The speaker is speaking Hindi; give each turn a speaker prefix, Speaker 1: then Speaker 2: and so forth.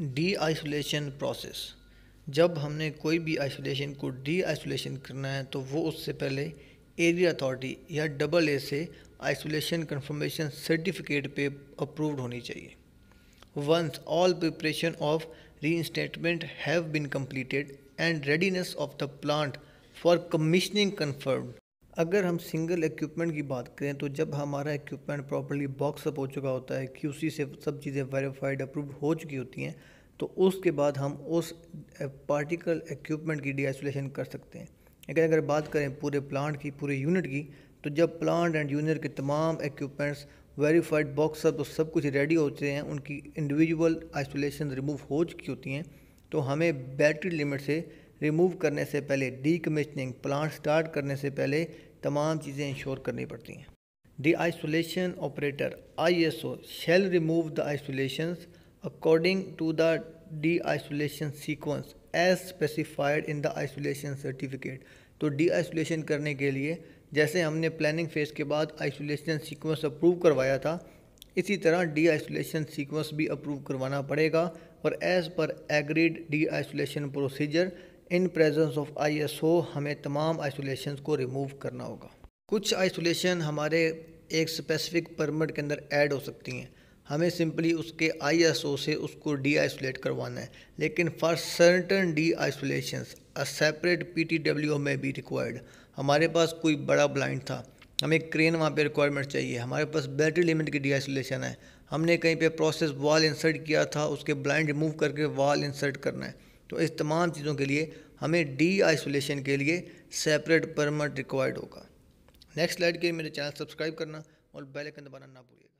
Speaker 1: डी आइसोलेशन प्रोसेस जब हमने कोई भी आइसोलेशन को डी आइसोलेशन करना है तो वो उससे पहले एरिया अथॉरिटी या डबल ए से आइसोलेशन कन्फर्मेशन सर्टिफिकेट पे अप्रूव्ड होनी चाहिए once all preparation of reinstatement have been completed and readiness of the plant for commissioning confirmed अगर हम सिंगल इक्विपमेंट की बात करें तो जब हमारा इक्विपमेंट प्रॉपरली बॉक्स अप हो चुका होता है कि उसी से सब चीज़ें वेरीफाइड अप्रूव हो चुकी होती हैं तो उसके बाद हम उस पार्टिकल इक्विपमेंट की डीआइसोलेशन कर सकते हैं लेकिन अगर बात करें पूरे प्लांट की पूरे यूनिट की तो जब प्लांट एंड यूनिट के तमाम इक्विपमेंट्स वेरीफाइड बॉक्स अप तो सब कुछ रेडी होते हैं उनकी इंडिविजुअल आइसोलेशन रिमूव हो चुकी होती हैं तो हमें बैटरी लिमिट से रिमूव करने से पहले डीकमिशनिंग प्लांट स्टार्ट करने से पहले तमाम चीज़ें इंश्योर करनी पड़ती हैं de isolation operator I S O shall remove the isolation according to the de isolation sequence as specified in the isolation certificate तो डी आइसोलेशन करने के लिए जैसे हमने प्लानिंग फ़ेज़ के बाद आइसोलेशन सीक्वेंस अप्रूव करवाया था इसी तरह डी आइसोलेशन सीक्वेंस भी अप्रूव करवाना पड़ेगा और as per agreed de isolation procedure in presence of ISO हमें तमाम आइसोलेशन को रिमूव करना होगा कुछ आइसोलेशन हमारे एक स्पेसिफिक परमिट के अंदर ऐड हो सकती हैं हमें सिंपली उसके आईएसओ से उसको डी आइसोलेट करवाना है लेकिन for certain de isolation a separate W में भी रिक्वायर्ड हमारे पास कोई बड़ा ब्लाइंड था हमें क्रेन वहाँ पे रिक्वायरमेंट चाहिए हमारे पास बैटरी लिमिट की डी आइसोलेशन है हमने कहीं पे प्रोसेस वॉल इंसर्ट किया था उसके ब्लाइंड रिमूव करके वॉल इंसर्ट करना है तो इस तमाम चीज़ों के लिए हमें डी आइसोलेशन के लिए सेपरेट परमिट रिक्वायर्ड होगा नेक्स्ट स्लाइड के लिए मेरे चैनल सब्सक्राइब करना
Speaker 2: और बेल आइकन दबाना ना भूलिएगा